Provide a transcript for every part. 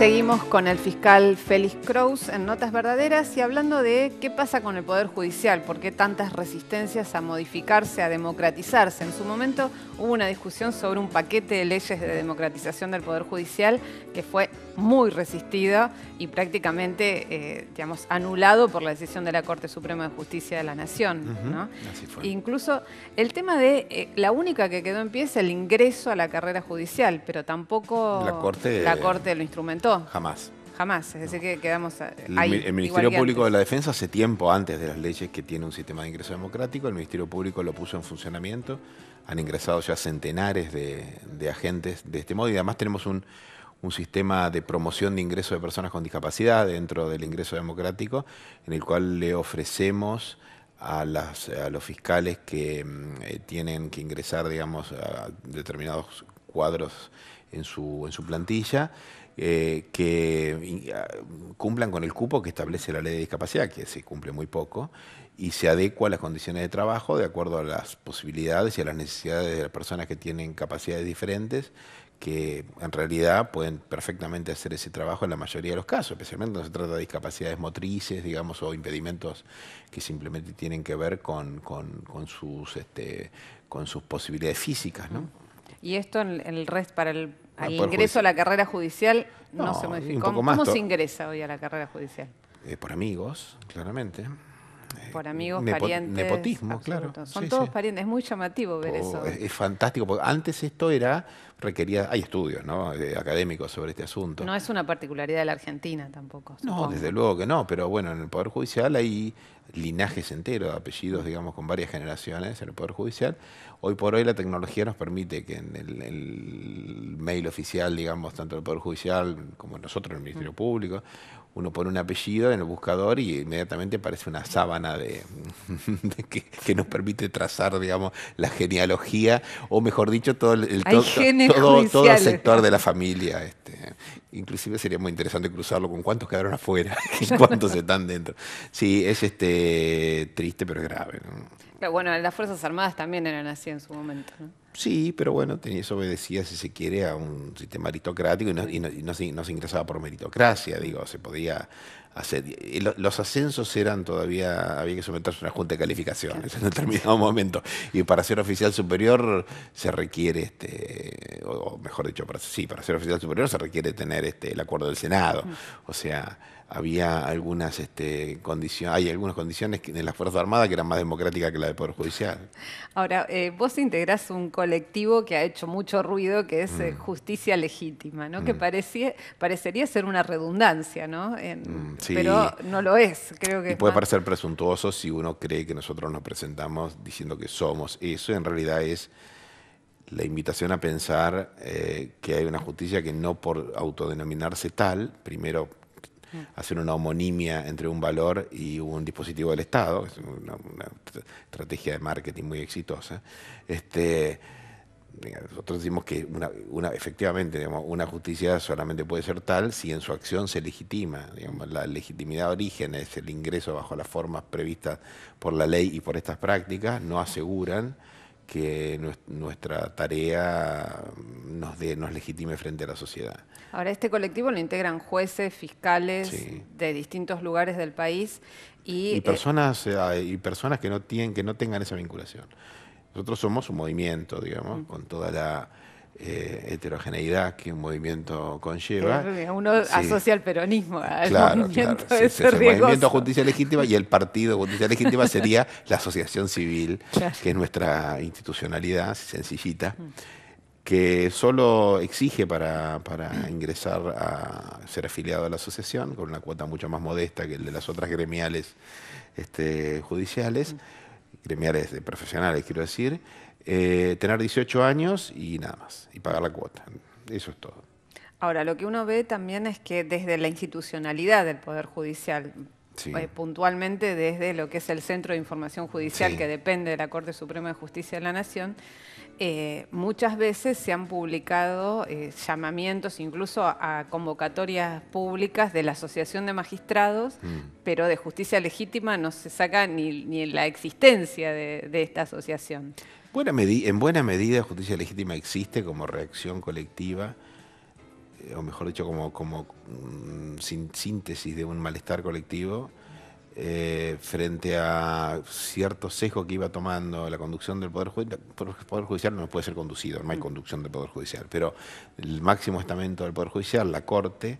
Seguimos con el fiscal Félix Crows en Notas Verdaderas y hablando de qué pasa con el Poder Judicial, por qué tantas resistencias a modificarse, a democratizarse. En su momento hubo una discusión sobre un paquete de leyes de democratización del Poder Judicial que fue muy resistida y prácticamente eh, digamos, anulado por la decisión de la Corte Suprema de Justicia de la Nación. Incluso el tema de eh, la única que quedó en pie es el ingreso a la carrera judicial, pero tampoco la corte lo instrumentó. Jamás. Jamás, es decir, que quedamos eh, El, Ministerio Público de la Defensa hace tiempo antes de las leyes que tiene un sistema de ingreso democrático, el Ministerio Público lo puso en funcionamiento, han ingresado ya centenares de, agentes de este modo y además tenemos un, sistema de promoción de ingreso de personas con discapacidad dentro del ingreso democrático, en el cual le ofrecemos a, los fiscales que mm, eh, tienen que ingresar, digamos, a determinados cuadros en su plantilla, eh, que ah, cumplan con el cupo que establece la ley de discapacidad, que se cumple muy poco, y se adecua a las condiciones de trabajo de acuerdo a las posibilidades y a las necesidades de las personas que tienen capacidades diferentes, que en realidad pueden perfectamente hacer ese trabajo en la mayoría de los casos, especialmente cuando se trata de discapacidades motrices, digamos, o impedimentos que simplemente tienen que ver con, sus, este, con sus posibilidades físicas. Y esto en el rest, para el al ingreso a la carrera judicial no, se modificó. ¿Cómo se ingresa hoy a la carrera judicial? Eh, por amigos, claramente. Eh, por amigos, parientes. Nepotismo, claro. Son todos parientes, es muy llamativo ver oh, eso. Es, fantástico, porque antes esto era, requería, hay estudios ¿no? Eh, académicos sobre este asunto. No es una particularidad de la Argentina tampoco. No, desde luego que no, pero bueno, en el Poder Judicial hay linajes enteros, apellidos, digamos, con varias generaciones en el Poder Judicial. Hoy por hoy la tecnología nos permite que en el, mail oficial, digamos, tanto el Poder Judicial como nosotros en el Ministerio mm. Público, uno pone un apellido en el buscador y inmediatamente aparece una sábana de, que, nos permite trazar, digamos, la genealogía, o mejor dicho, todo el, el sector de la familia. Este. Inclusive sería muy interesante cruzarlo con cuántos quedaron afuera y cuántos están dentro. Sí, es este triste pero es grave. Pero bueno, las Fuerzas Armadas también eran así en su momento. Sí, pero bueno, eso obedecía, si se quiere, a un sistema aristocrático y no, se, ingresaba por meritocracia, digo, se podía los ascensos eran todavía, había que someterse a una junta de calificaciones en determinado momento. Y para ser oficial superior se requiere, este, o mejor dicho, para, sí, para ser oficial superior se requiere tener este, el acuerdo del Senado. O sea, había algunas este, condiciones, hay algunas condiciones en las Fuerzas Armadas que eran más democráticas que la de Poder Judicial. Ahora, eh, vos integrás un colectivo que ha hecho mucho ruido, que es eh, mm. Justicia Legítima, ¿no? Que mm. parecía, parecería ser una redundancia, ¿no? Mm, pero no lo es, creo que. puede parecer presuntuoso si uno cree que nosotros nos presentamos diciendo que somos eso, en realidad es la invitación a pensar eh, que hay una justicia que no por autodenominarse tal, primero hacer una homonimia entre un valor y un dispositivo del Estado, es una, estrategia de marketing muy exitosa. Este, nosotros decimos que una, efectivamente una justicia solamente puede ser tal si en su acción se legitima. la legitimidad de origen es el ingreso bajo las formas previstas por la ley y por estas prácticas, no aseguran que nuestra tarea nos, nos legitime frente a la sociedad. Ahora, este colectivo lo integran jueces, fiscales de distintos lugares del país y, eh, personas eh, y personas que no tienen que no tengan esa vinculación. Nosotros somos un movimiento, digamos, con toda la eh, heterogeneidad que un movimiento conlleva. Uno asocia al peronismo al movimiento claro. el movimiento Justicia Legítima y el partido de Justicia Legítima sería la asociación civil, que es nuestra institucionalidad sencillita, mm. que solo exige para, ingresar a ser afiliado a la asociación, con una cuota mucho más modesta que el de las otras gremiales este, judiciales, mm. gremiales de profesionales, quiero decir eh, tener 18 años y nada más, y pagar la cuota. Eso es todo. Ahora, lo que uno ve también es que desde la institucionalidad del Poder Judicial, eh, puntualmente desde lo que es el Centro de Información Judicial que depende de la Corte Suprema de Justicia de la Nación, eh, muchas veces se han publicado llamamientos incluso a, convocatorias públicas de la Asociación de Magistrados, mm. pero de justicia legítima no se saca ni, ni la existencia de, esta asociación en buena medida, justicia legítima existe como reacción colectiva, eh, o mejor dicho, como, como mm, síntesis de un malestar colectivo eh, frente a cierto sesgo que iba tomando la conducción del Poder Judicial. El Poder Judicial no puede ser conducido, no hay mm. conducción del Poder Judicial, pero el máximo estamento del Poder Judicial, la Corte,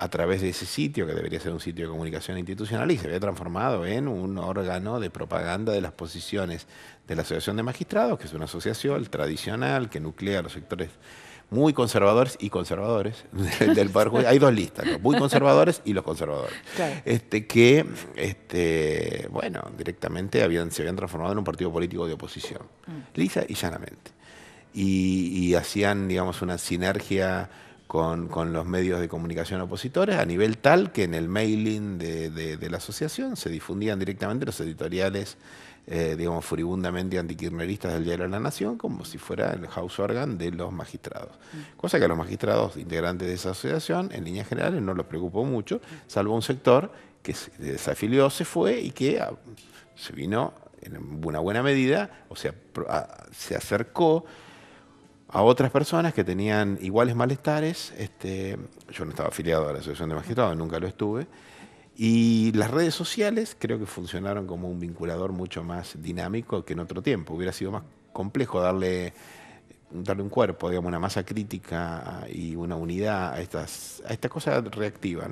a través de ese sitio, que debería ser un sitio de comunicación institucional, y se había transformado en un órgano de propaganda de las posiciones de la Asociación de Magistrados, que es una asociación tradicional que nuclea los sectores muy conservadores y conservadores del Poder Judicial. Hay dos listas, los muy conservadores y los conservadores. Este, que, este, bueno, directamente habían, se habían transformado en un partido político de oposición, mm. lisa y llanamente. Y, y hacían, digamos, una sinergia con, los medios de comunicación opositores a nivel tal que en el mailing de, la asociación se difundían directamente los editoriales, eh, digamos, furibundamente antikirneristas del Diario de la Nación, como si fuera el house organ de los magistrados. Mm. Cosa que a los magistrados integrantes de esa asociación, en líneas generales, no los preocupó mucho, salvo un sector que se desafilió, se fue y que ah, se vino en una buena medida, o sea, ah, se acercó a otras personas que tenían iguales malestares. Este, yo no estaba afiliado a la Asociación de Magistrados, nunca lo estuve. Y las redes sociales creo que funcionaron como un vinculador mucho más dinámico que en otro tiempo. Hubiera sido más complejo darle, darle un cuerpo, digamos, una masa crítica y una unidad a, estas, a esta cosa reactiva,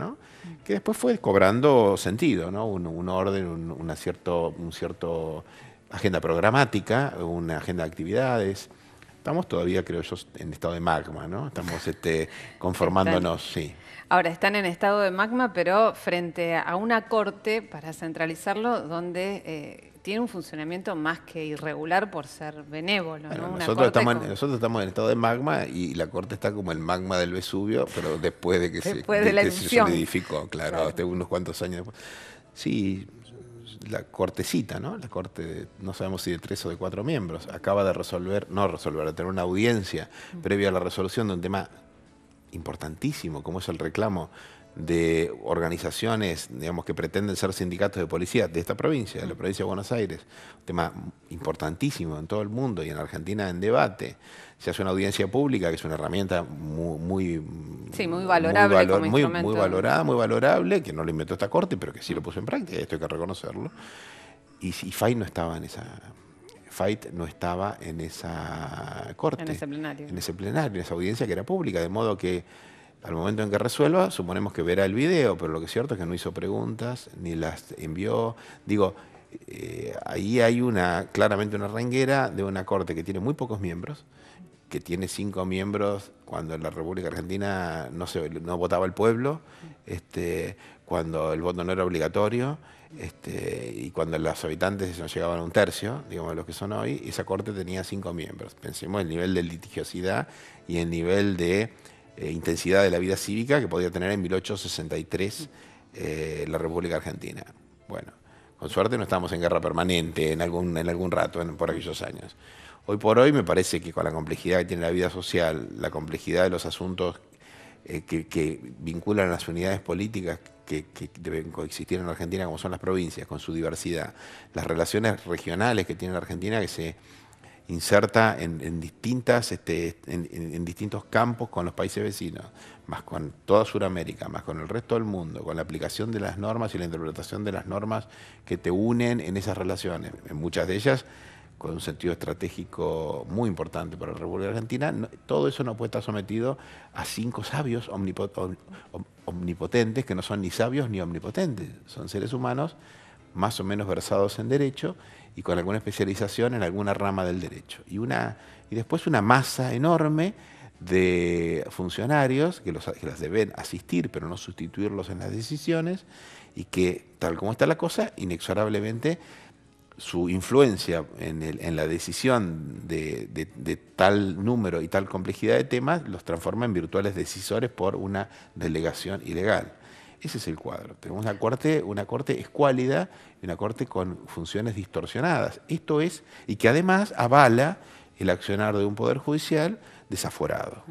Que después fue cobrando sentido, Un, orden, un, una cierto, un cierto agenda programática, una agenda de actividades Estamos todavía, creo yo, en estado de magma, ¿no? Estamos este, conformándonos, sí. Ahora, están en estado de magma, pero frente a una corte, para centralizarlo, donde eh, tiene un funcionamiento más que irregular por ser benévolo. ¿no? nosotros, estamos en, nosotros estamos en estado de magma y la corte está como el magma del Vesubio, pero después de que, se, solidificó, claro, claro. unos cuantos años después. Sí, la cortecita, ¿no? La corte, no sabemos si de tres o de cuatro miembros, acaba de resolver, no resolver, de tener una audiencia mm. previa a la resolución de un tema importantísimo, como es el reclamo de organizaciones, digamos, que pretenden ser sindicatos de policía de esta provincia, de la mm. provincia de Buenos Aires, un tema importantísimo en todo el mundo y en Argentina en debate. Se hace una audiencia pública, que es una herramienta muy... muy sí, muy valorable muy, valorada, muy valorable, que no lo inventó esta corte, pero que sí lo puso en práctica, esto hay que reconocerlo. Y, si no estaba en esa... Fight no estaba en esa corte. En ese plenario. En ese plenario, en esa audiencia que era pública, de modo que al momento en que resuelva, suponemos que verá el video, pero lo que es cierto es que no hizo preguntas, ni las envió. Digo, eh, ahí hay una claramente una renguera de una corte que tiene muy pocos miembros, que tiene cinco miembros cuando en la República Argentina no, se, votaba el pueblo, este, cuando el voto no era obligatorio este, y cuando los habitantes no llegaban a un tercio, digamos, de los que son hoy, esa corte tenía cinco miembros. Pensemos en el nivel de litigiosidad y el nivel de eh, intensidad de la vida cívica que podía tener en 1863 eh, la República Argentina. Bueno, con suerte no estamos en guerra permanente en algún, en algún rato, por aquellos años. Hoy por hoy me parece que con la complejidad que tiene la vida social, la complejidad de los asuntos eh, que, vinculan las unidades políticas que, que, deben coexistir en la Argentina, como son las provincias, con su diversidad, las relaciones regionales que tiene la Argentina que se inserta en, distintas, este, en, distintos campos con los países vecinos, más con toda Sudamérica, más con el resto del mundo, con la aplicación de las normas y la interpretación de las normas que te unen en esas relaciones, en muchas de ellas con un sentido estratégico muy importante para la República Argentina, todo eso no puede estar sometido a cinco sabios omnipotentes, que no son ni sabios ni omnipotentes, son seres humanos más o menos versados en derecho y con alguna especialización en alguna rama del derecho. Y, una, y después una masa enorme de funcionarios que, los, las deben asistir, pero no sustituirlos en las decisiones, y que, tal como está la cosa, inexorablemente su influencia en, la decisión de, tal número y tal complejidad de temas los transforma en virtuales decisores por una delegación ilegal. Ese es el cuadro. Tenemos una corte, una corte escuálida y una corte con funciones distorsionadas. Esto es, y que además avala el accionar de un poder judicial desaforado.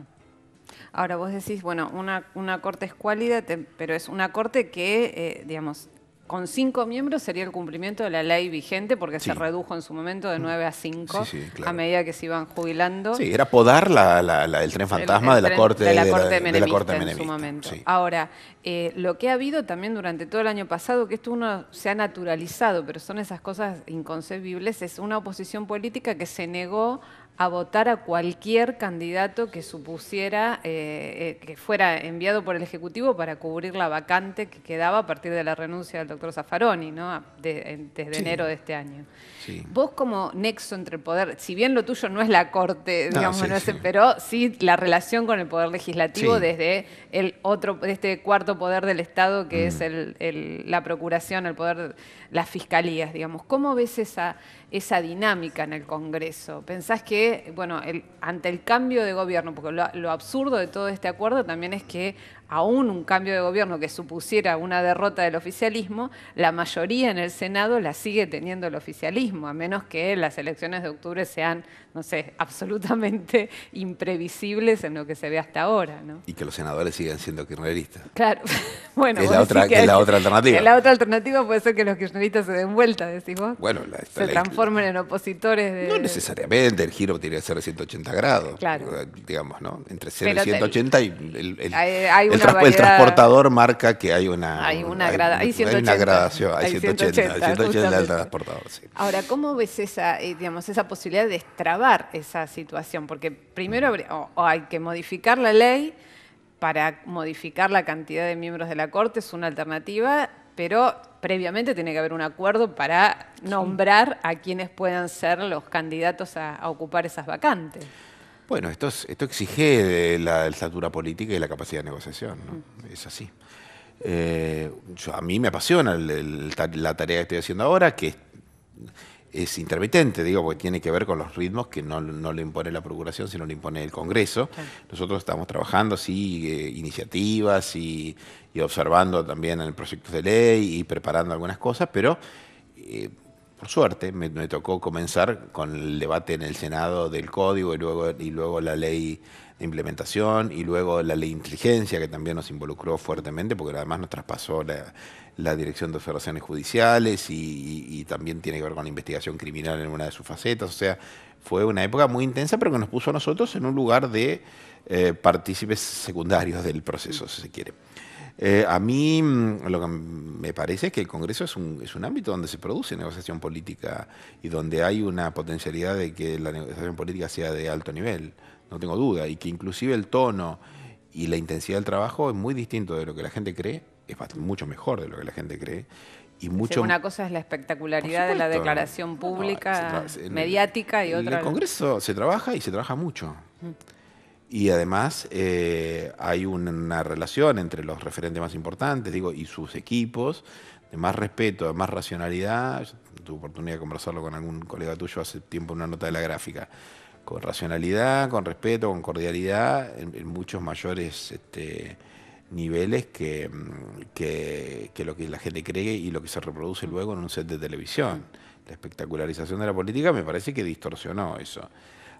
Ahora vos decís, bueno, una, una corte escuálida, pero es una corte que, eh, digamos, con cinco miembros sería el cumplimiento de la ley vigente, porque se redujo en su momento de mm. nueve a cinco a medida que se iban jubilando. Sí, era podar el tren fantasma de, la corte, de, la de, En su momento. Ahora, eh, lo que ha habido también durante todo el año pasado, que esto uno se ha naturalizado, pero son esas cosas inconcebibles, es una oposición política que se negó a votar a cualquier candidato que supusiera eh, eh, que fuera enviado por el Ejecutivo para cubrir la vacante que quedaba a partir de la renuncia del doctor Zaffaroni, ¿no? desde enero de este año. Vos como nexo entre el poder, si bien lo tuyo no es la Corte, ah, pero sí la relación con el Poder Legislativo desde el otro, este cuarto poder del Estado que es mm. la Procuración, el Poder, las Fiscalías, digamos. ¿Cómo ves esa, esa dinámica en el Congreso? ¿Pensás que bueno, el, ante el cambio de gobierno, porque lo, absurdo de todo este acuerdo también es que aún un cambio de gobierno que supusiera una derrota del oficialismo, la mayoría en el Senado la sigue teniendo el oficialismo, a menos que las elecciones de octubre sean, no sé, absolutamente imprevisibles en lo que se ve hasta ahora. ¿no? Y que los senadores sigan siendo kirchneristas. Claro, bueno. Es la, otra, es la otra alternativa. La otra alternativa puede ser que los kirchneristas se den vuelta, decís vos. Bueno, se transformen en opositores de... No necesariamente, el giro tiene que ser de 180 grados. Claro. Eh, digamos, ¿no? Entre 0 y 180 y el, el, transportador marca que hay una, grada hay, una gradación, hay, 180, transportador. Ahora, ¿cómo ves esa, eh, digamos, esa posibilidad de extrabar esa situación? Porque primero hay que modificar la ley para modificar la cantidad de miembros de la Corte, es una alternativa, pero previamente tiene que haber un acuerdo para nombrar a quienes puedan ser los candidatos a ocupar esas vacantes. Bueno, esto, esto exige la estatura política y la capacidad de negociación, ¿no? Mm. Es así. Eh, a mí me apasiona la tarea que estoy haciendo ahora, que es, intermitente, digo, porque tiene que ver con los ritmos que no, le impone la Procuración, sino le impone el Congreso. Nosotros estamos trabajando, sí, eh, iniciativas y, observando también en proyectos de ley y preparando algunas cosas, pero... Eh, por suerte, me, tocó comenzar con el debate en el Senado del código y luego, y luego la ley de implementación y luego la ley de inteligencia que también nos involucró fuertemente porque además nos traspasó la, Dirección de Observaciones Judiciales y, también tiene que ver con la investigación criminal en una de sus facetas. O sea, fue una época muy intensa pero que nos puso a nosotros en un lugar de eh, partícipes secundarios del proceso, si se quiere. Eh, a mí mm, lo que me parece es que el Congreso es un, es un ámbito donde se produce negociación política y donde hay una potencialidad de que la negociación política sea de alto nivel, no tengo duda, y que inclusive el tono y la intensidad del trabajo es muy distinto de lo que la gente cree, es mucho mejor de lo que la gente cree. Y mucho... Una cosa es la espectacularidad de la declaración pública, mediática, y otra... En el Congreso se trabaja y se trabaja mucho. Y además eh, hay una relación entre los referentes más importantes, digo, y sus equipos, de más respeto, de más racionalidad. tuve oportunidad de conversarlo con algún colega tuyo hace tiempo en una nota de la gráfica. Con racionalidad, con respeto, con cordialidad, en, muchos mayores este, niveles mm, que, que, lo que la gente cree y lo que se reproduce luego en un set de televisión. La espectacularización de la política me parece que distorsionó eso.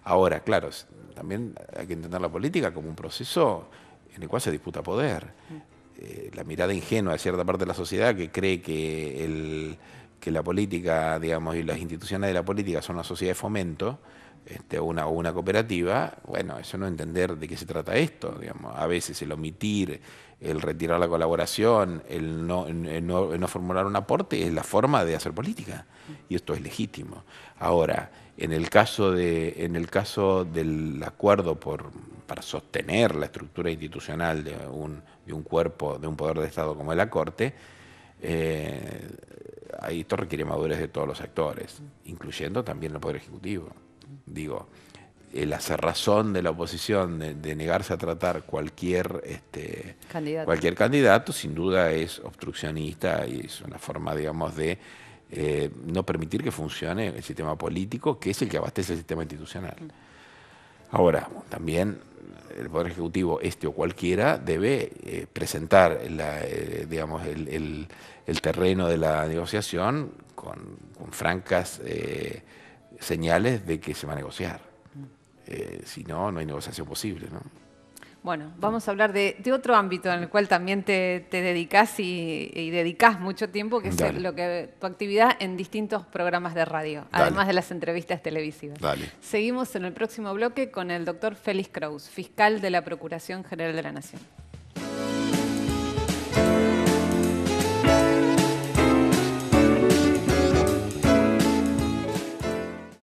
Ahora, claro, también hay que entender la política como un proceso en el cual se disputa poder. Mm. Eh, la mirada ingenua de cierta parte de la sociedad que cree que, el, que la política, digamos, y las instituciones de la política son una sociedad de fomento, este, una, o una cooperativa, bueno, eso no entender de qué se trata esto, digamos, a veces el omitir, el retirar la colaboración, el no, no formular un aporte es la forma de hacer política, mm. y esto es legítimo. Ahora, en el caso, de, en el caso del acuerdo para sostener la estructura institucional de un, cuerpo, de un poder de Estado como es la Corte, eh, esto requiere madurez de todos los actores, incluyendo también el Poder Ejecutivo. Digo, eh, la cerrazón de la oposición de, negarse a tratar cualquier, este, cualquier candidato, sin duda es obstruccionista y es una forma, digamos, de eh, no permitir que funcione el sistema político, que es el que abastece el sistema institucional. Ahora, también el Poder Ejecutivo, este o cualquiera, debe eh, presentar eh, digamos, el, terreno de la negociación con, francas señales de que se va a negociar. Mm. si no, no hay negociación posible. Bueno, vamos a hablar de, otro ámbito en el cual también te, dedicas y, dedicas mucho tiempo, que es lo que tu actividad en distintos programas de radio, además de las entrevistas televisivas. Seguimos en el próximo bloque con el doctor Félix Kraus, fiscal de la Procuración General de la Nación.